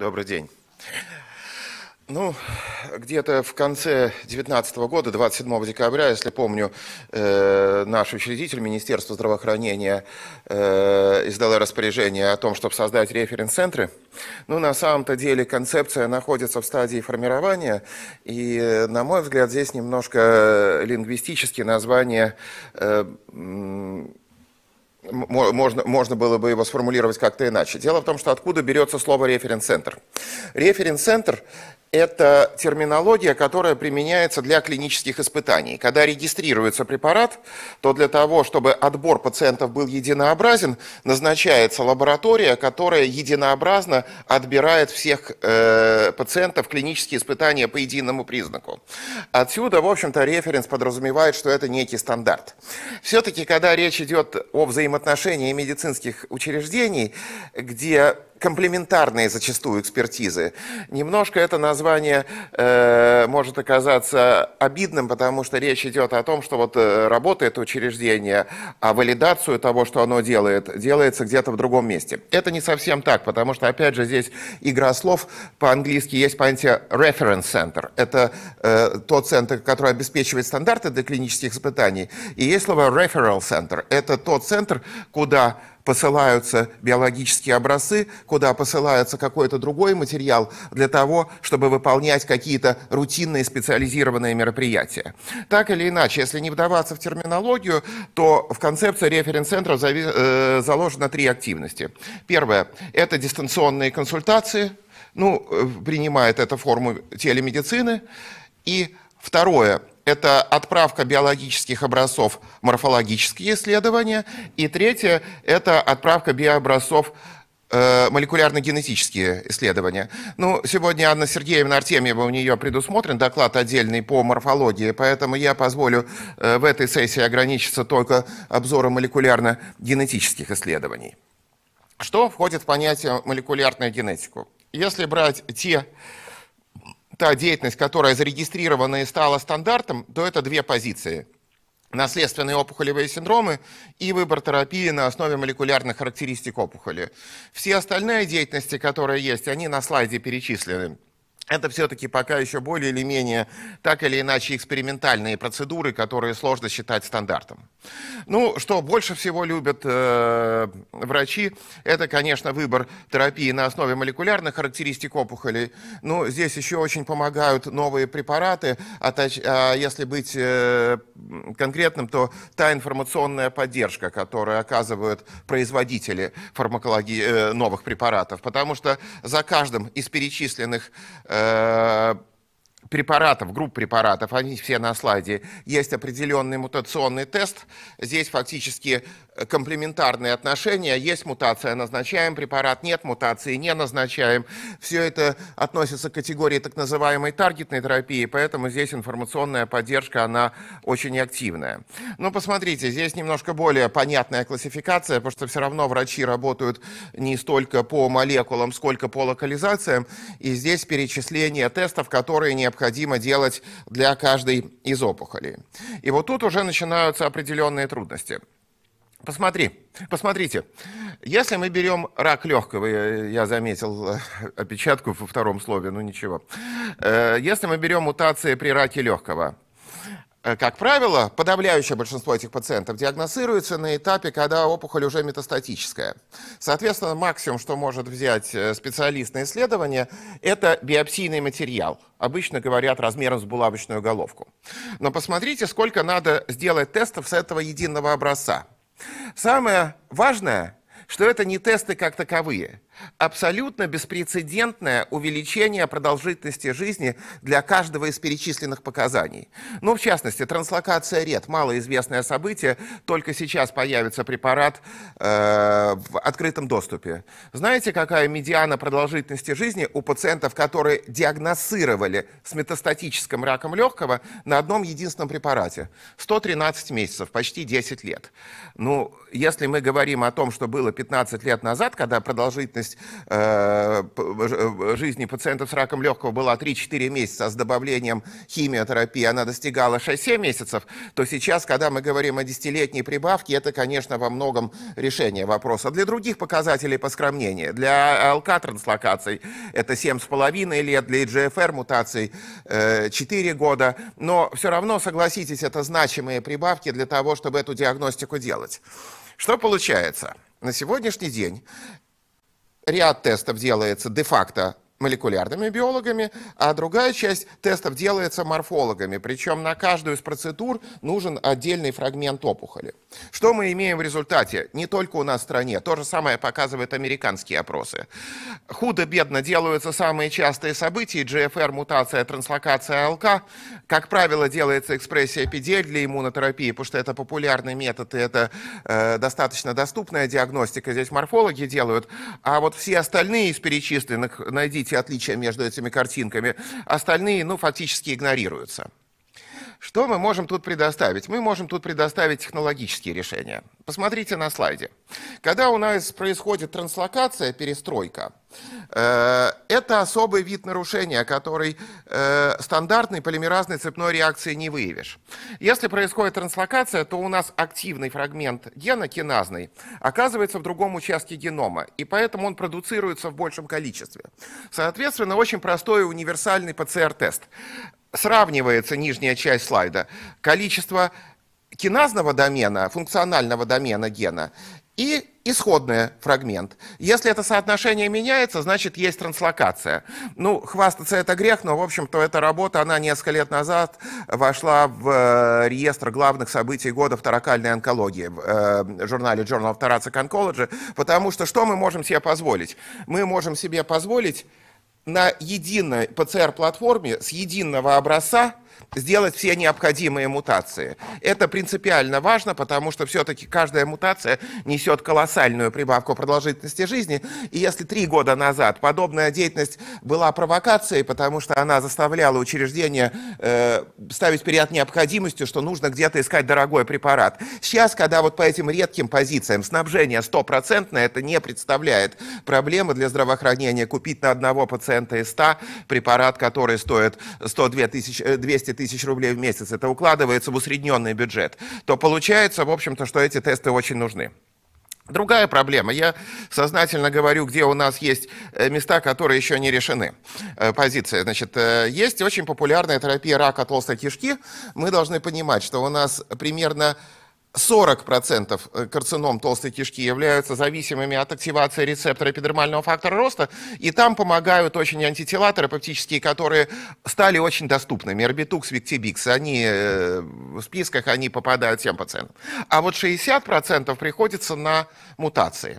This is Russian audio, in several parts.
Добрый день. Ну, где-то в конце 2019 года, 27 декабря, если помню, э, наш учредитель Министерство здравоохранения э, издало распоряжение о том, чтобы создать референс-центры. Ну, на самом-то деле концепция находится в стадии формирования, и, на мой взгляд, здесь немножко лингвистически название э, э можно, можно было бы его сформулировать как-то иначе. Дело в том, что откуда берется слово референс-центр. Референс-центр это терминология, которая применяется для клинических испытаний. Когда регистрируется препарат, то для того, чтобы отбор пациентов был единообразен, назначается лаборатория, которая единообразно отбирает всех э, пациентов клинические испытания по единому признаку. Отсюда, в общем-то, референс подразумевает, что это некий стандарт. Все-таки, когда речь идет о взаимоотношении медицинских учреждений, где комплементарные зачастую экспертизы. Немножко это название э, может оказаться обидным, потому что речь идет о том, что вот э, работает учреждение, а валидацию того, что оно делает, делается где-то в другом месте. Это не совсем так, потому что, опять же, здесь игра слов. По-английски есть понятие reference center. Это э, тот центр, который обеспечивает стандарты для клинических испытаний. И есть слово referral center. Это тот центр, куда посылаются биологические образцы, куда посылается какой-то другой материал для того, чтобы выполнять какие-то рутинные специализированные мероприятия. Так или иначе, если не вдаваться в терминологию, то в концепции референс-центра э, заложено три активности. Первое – это дистанционные консультации, ну, э, принимает это форму телемедицины. И второе – это отправка биологических образцов морфологические исследования. И третье – это отправка биообразцов э, молекулярно-генетические исследования. Ну, сегодня Анна Сергеевна Артемьева, у нее предусмотрен доклад отдельный по морфологии, поэтому я позволю э, в этой сессии ограничиться только обзором молекулярно-генетических исследований. Что входит в понятие молекулярная генетика? Если брать те та деятельность, которая зарегистрирована и стала стандартом, то это две позиции – наследственные опухолевые синдромы и выбор терапии на основе молекулярных характеристик опухоли. Все остальные деятельности, которые есть, они на слайде перечислены это все-таки пока еще более или менее так или иначе экспериментальные процедуры, которые сложно считать стандартом. Ну, что больше всего любят э, врачи, это, конечно, выбор терапии на основе молекулярных характеристик опухолей. Ну, здесь еще очень помогают новые препараты, а, точ, а если быть э, конкретным, то та информационная поддержка, которую оказывают производители фармакологии э, новых препаратов. Потому что за каждым из перечисленных э, Uh, препаратов, групп препаратов, они все на слайде, есть определенный мутационный тест. Здесь фактически э, комплементарные отношения. Есть мутация, назначаем препарат, нет мутации, не назначаем. Все это относится к категории так называемой таргетной терапии, поэтому здесь информационная поддержка, она очень активная. Но ну, посмотрите, здесь немножко более понятная классификация, потому что все равно врачи работают не столько по молекулам, сколько по локализациям. И здесь перечисление тестов, которые необходимы необходимо делать для каждой из опухолей. И вот тут уже начинаются определенные трудности. Посмотри, посмотрите, если мы берем рак легкого, э, я заметил э, опечатку во втором слове, ну ничего. Э, если мы берем мутации при раке легкого – Э, как правило, подавляющее большинство этих пациентов диагностируется на этапе, когда опухоль уже метастатическая. Соответственно, максимум, что может взять э, специалист на исследование, это биопсийный материал. Обычно говорят размером с булавочную головку. Но посмотрите, сколько надо сделать тестов с этого единого образца. Самое важное, что это не тесты как таковые абсолютно беспрецедентное увеличение продолжительности жизни для каждого из перечисленных показаний. Ну, в частности, транслокация ред, малоизвестное событие, только сейчас появится препарат э, в открытом доступе. Знаете, какая медиана продолжительности жизни у пациентов, которые диагностировали с метастатическим раком легкого на одном единственном препарате? 113 месяцев, почти 10 лет. Ну, если мы говорим о том, что было 15 лет назад, когда продолжительность продолжительность э, э, жизни пациентов с раком легкого была 3-4 месяца, а с добавлением химиотерапии она достигала 6-7 месяцев, то сейчас, когда мы говорим о десятилетней прибавке, это, конечно, во многом решение вопроса. Для других показателей поскромнее. Для ЛК-транслокаций это 7,5 лет, для EGFR мутаций э, 4 года. Но все равно, согласитесь, это значимые прибавки для того, чтобы эту диагностику делать. Что получается? На сегодняшний день ряд тестов делается де-факто молекулярными биологами, а другая часть тестов делается морфологами. Причем на каждую из процедур нужен отдельный фрагмент опухоли. Что мы имеем в результате? Не только у нас в стране. То же самое показывают американские опросы. Худо-бедно делаются самые частые события. GFR, мутация, транслокация АЛК. Как правило, делается экспрессия PDL для иммунотерапии, потому что это популярный метод и это э, достаточно доступная диагностика. Здесь морфологи делают. А вот все остальные из перечисленных найдите эти отличия между этими картинками. Остальные, ну, фактически игнорируются. Что мы можем тут предоставить? Мы можем тут предоставить технологические решения. Посмотрите на слайде. Когда у нас происходит транслокация, перестройка, Э, это особый вид нарушения, который э, стандартной полимеразной цепной реакции не выявишь. Если происходит транслокация, то у нас активный фрагмент гена, киназный, оказывается в другом участке генома, и поэтому он продуцируется в большем количестве. Соответственно, очень простой универсальный ПЦР-тест. Сравнивается нижняя часть слайда, количество киназного домена, функционального домена гена и исходный фрагмент. Если это соотношение меняется, значит, есть транслокация. Ну, хвастаться это грех, но, в общем-то, эта работа, она несколько лет назад вошла в э, реестр главных событий года в таракальной онкологии в э, журнале Journal of Thoracic Oncology, потому что что мы можем себе позволить? Мы можем себе позволить на единой ПЦР-платформе с единого образца – сделать все необходимые мутации. Это принципиально важно, потому что все-таки каждая мутация несет колоссальную прибавку продолжительности жизни. И если три года назад подобная деятельность была провокацией, потому что она заставляла учреждения э, ставить перед необходимостью, что нужно где-то искать дорогой препарат. Сейчас, когда вот по этим редким позициям снабжение стопроцентное, это не представляет проблемы для здравоохранения. Купить на одного пациента из 100 препарат, который стоит 102 тысячи, э, 200 тысяч рублей в месяц, это укладывается в усредненный бюджет, то получается, в общем-то, что эти тесты очень нужны. Другая проблема. Я сознательно говорю, где у нас есть э, места, которые еще не решены. Э, позиция. Значит, э, есть очень популярная терапия рака толстой кишки. Мы должны понимать, что у нас примерно 40% э, карцином толстой кишки являются зависимыми от активации рецептора эпидермального фактора роста, и там помогают очень антитела терапевтические, которые стали очень доступными. Эрбитукс, Виктибикс, они э, в списках, они попадают всем пациентам. А вот 60% приходится на мутации.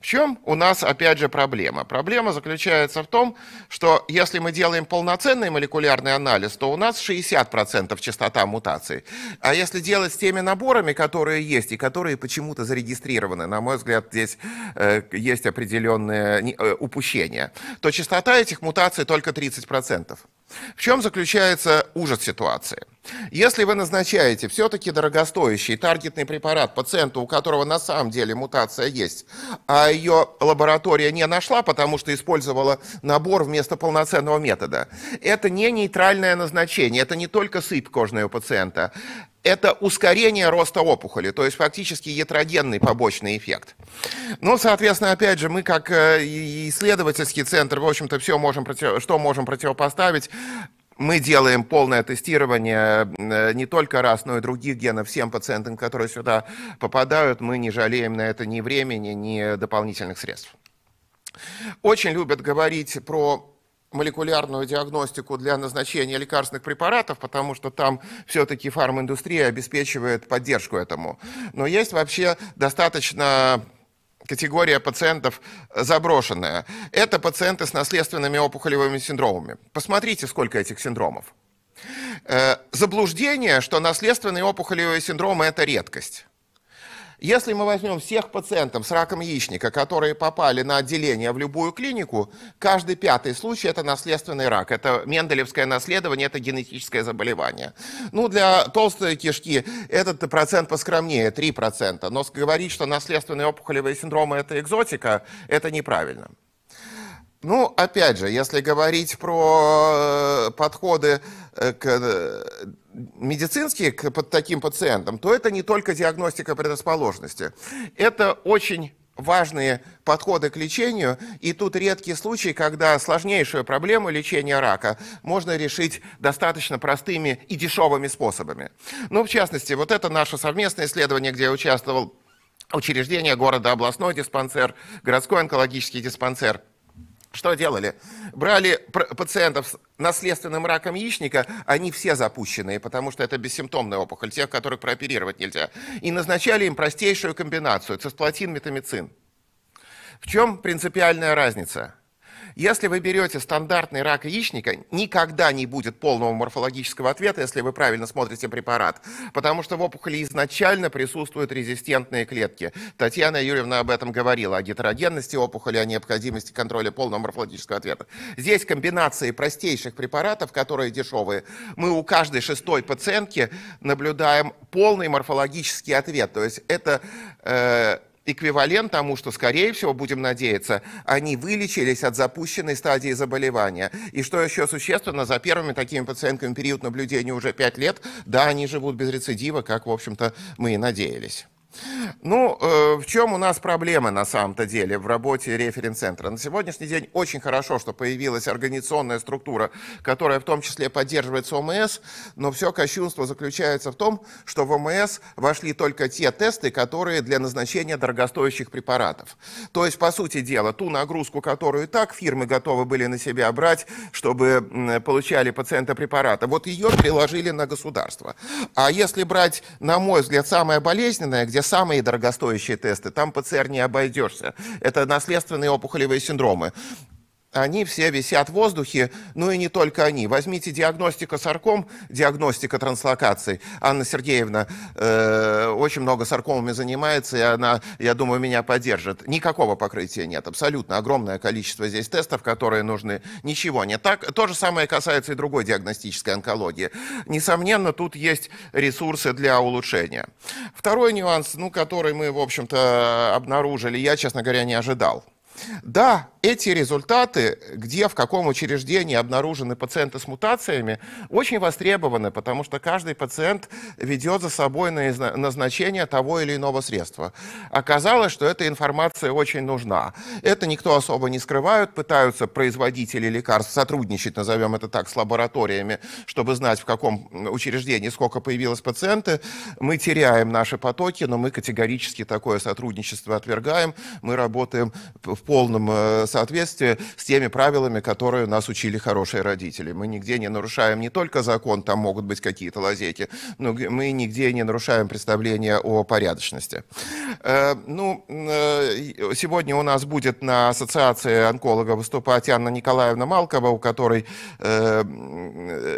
В чем у нас, опять же, проблема? Проблема заключается в том, что если мы делаем полноценный молекулярный анализ, то у нас 60% частота мутаций. А если делать с теми наборами, которые есть и которые почему-то зарегистрированы, на мой взгляд, здесь э, есть определенные э, упущения, то частота этих мутаций только 30%. В чем заключается ужас ситуации? Если вы назначаете все-таки дорогостоящий таргетный препарат пациенту, у которого на самом деле мутация есть, а ее лаборатория не нашла, потому что использовала набор вместо полноценного метода, это не нейтральное назначение, это не только сыпь кожная у пациента, это ускорение роста опухоли, то есть фактически ятрогенный побочный эффект. Ну, соответственно, опять же, мы как э, исследовательский центр, в общем-то, все можем, против... что можем противопоставить, мы делаем полное тестирование э, не только раз, но и других генов всем пациентам, которые сюда попадают. Мы не жалеем на это ни времени, ни дополнительных средств. Очень любят говорить про молекулярную диагностику для назначения лекарственных препаратов, потому что там все-таки фарминдустрия обеспечивает поддержку этому. Но есть вообще достаточно категория пациентов заброшенная. Это пациенты с наследственными опухолевыми синдромами. Посмотрите, сколько этих синдромов. Э, заблуждение, что наследственные опухолевые синдромы – это редкость. Если мы возьмем всех пациентов с раком яичника, которые попали на отделение в любую клинику, каждый пятый случай – это наследственный рак. Это менделевское наследование, это генетическое заболевание. Ну, для толстой кишки этот процент поскромнее – 3%. Но говорить, что наследственные опухолевые синдромы – это экзотика, это неправильно. Ну, опять же, если говорить про э, подходы э, к э, медицинские к под таким пациентам, то это не только диагностика предрасположенности. Это очень важные подходы к лечению, и тут редкий случай, когда сложнейшую проблему лечения рака можно решить достаточно простыми и дешевыми способами. Ну, в частности, вот это наше совместное исследование, где участвовал учреждение города областной диспансер, городской онкологический диспансер – что делали? Брали пациентов с наследственным раком яичника, они все запущенные, потому что это бессимптомная опухоль, тех, которых прооперировать нельзя. И назначали им простейшую комбинацию – цисплатин, метамицин. В чем принципиальная разница? Если вы берете стандартный рак яичника, никогда не будет полного морфологического ответа, если вы правильно смотрите препарат, потому что в опухоли изначально присутствуют резистентные клетки. Татьяна Юрьевна об этом говорила, о гетерогенности опухоли, о необходимости контроля полного морфологического ответа. Здесь комбинации простейших препаратов, которые дешевые. Мы у каждой шестой пациентки наблюдаем полный морфологический ответ. То есть это э, эквивалент тому, что, скорее всего, будем надеяться, они вылечились от запущенной стадии заболевания. И что еще существенно, за первыми такими пациентками период наблюдения уже 5 лет, да, они живут без рецидива, как, в общем-то, мы и надеялись. Ну, э, в чем у нас проблема на самом-то деле в работе референс-центра? На сегодняшний день очень хорошо, что появилась организационная структура, которая в том числе поддерживается ОМС, но все кощунство заключается в том, что в ОМС вошли только те тесты, которые для назначения дорогостоящих препаратов. То есть, по сути дела, ту нагрузку, которую и так фирмы готовы были на себя брать, чтобы получали пациента препарата, вот ее приложили на государство. А если брать, на мой взгляд, самое болезненное, где самые дорогостоящие тесты, там ПЦР не обойдешься. Это наследственные опухолевые синдромы они все висят в воздухе, ну и не только они. Возьмите диагностика сарком, диагностика транслокаций. Анна Сергеевна э, очень много саркомами занимается, и она, я думаю, меня поддержит. Никакого покрытия нет, абсолютно. Огромное количество здесь тестов, которые нужны. Ничего нет. так. То же самое касается и другой диагностической онкологии. Несомненно, тут есть ресурсы для улучшения. Второй нюанс, ну, который мы, в общем-то, обнаружили, я, честно говоря, не ожидал. Да, эти результаты, где, в каком учреждении обнаружены пациенты с мутациями, очень востребованы, потому что каждый пациент ведет за собой назначение того или иного средства. Оказалось, что эта информация очень нужна. Это никто особо не скрывает, пытаются производители лекарств сотрудничать, назовем это так, с лабораториями, чтобы знать, в каком учреждении сколько появилось пациенты. Мы теряем наши потоки, но мы категорически такое сотрудничество отвергаем. Мы работаем в полном э, соответствии с теми правилами, которые нас учили хорошие родители. Мы нигде не нарушаем не только закон, там могут быть какие-то лазейки, но мы нигде не нарушаем представление о порядочности. Э, ну, э, сегодня у нас будет на ассоциации онколога выступать Анна Николаевна Малкова, у которой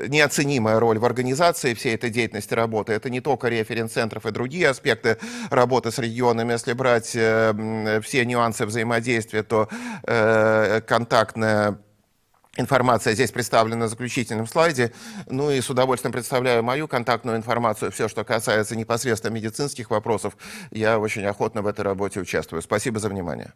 неоценимая роль в организации всей этой деятельности работы. Это не только референс-центров и другие аспекты работы с регионами. Если брать все нюансы взаимодействия Европе, то э, контактная Информация здесь представлена на заключительном слайде. Ну и с удовольствием представляю мою контактную информацию. Все, что касается непосредственно медицинских вопросов, я очень охотно в этой работе участвую. Спасибо за внимание.